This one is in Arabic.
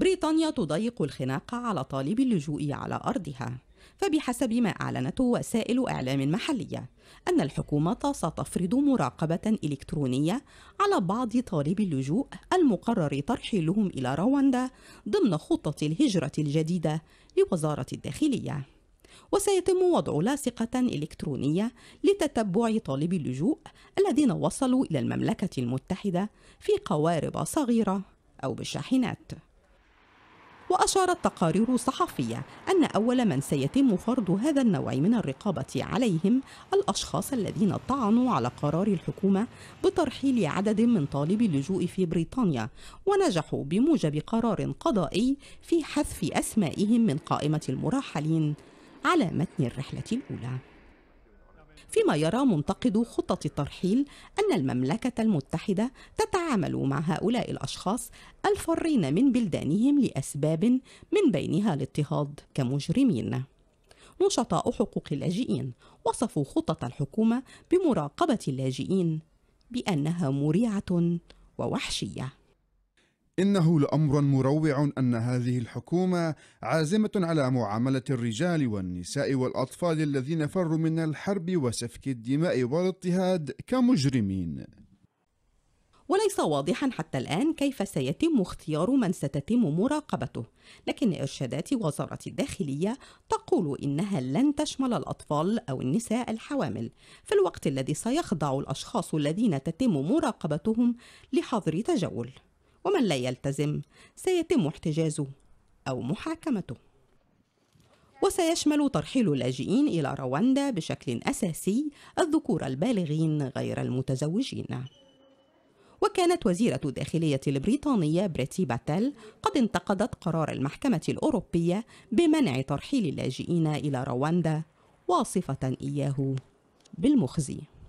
بريطانيا تضيق الخناق على طالب اللجوء على أرضها فبحسب ما أعلنته وسائل إعلام محلية أن الحكومة ستفرض مراقبة إلكترونية على بعض طالبي اللجوء المقرر ترحيلهم إلى رواندا ضمن خطة الهجرة الجديدة لوزارة الداخلية وسيتم وضع لاصقة إلكترونية لتتبع طالبي اللجوء الذين وصلوا إلى المملكة المتحدة في قوارب صغيرة أو بالشاحنات وأشارت تقارير صحفية أن أول من سيتم فرض هذا النوع من الرقابة عليهم الأشخاص الذين طعنوا على قرار الحكومة بترحيل عدد من طالبي اللجوء في بريطانيا ونجحوا بموجب قرار قضائي في حذف أسمائهم من قائمة المراحلين على متن الرحلة الأولى فيما يرى منتقدو خطة الترحيل أن المملكة المتحدة تتعامل مع هؤلاء الأشخاص الفارين من بلدانهم لأسباب من بينها الاضطهاد كمجرمين. نشطاء حقوق اللاجئين وصفوا خطة الحكومة بمراقبة اللاجئين بأنها مريعة ووحشية. إنه لأمر مروع أن هذه الحكومة عازمة على معاملة الرجال والنساء والأطفال الذين فروا من الحرب وسفك الدماء والاضطهاد كمجرمين. وليس واضحا حتى الآن كيف سيتم اختيار من ستتم مراقبته، لكن إرشادات وزارة الداخلية تقول إنها لن تشمل الأطفال أو النساء الحوامل، في الوقت الذي سيخضع الأشخاص الذين تتم مراقبتهم لحظر تجول. ومن لا يلتزم سيتم احتجازه أو محاكمته وسيشمل ترحيل اللاجئين إلى رواندا بشكل أساسي الذكور البالغين غير المتزوجين وكانت وزيرة الداخلية البريطانية بريتي باتل قد انتقدت قرار المحكمة الأوروبية بمنع ترحيل اللاجئين إلى رواندا واصفة إياه بالمخزي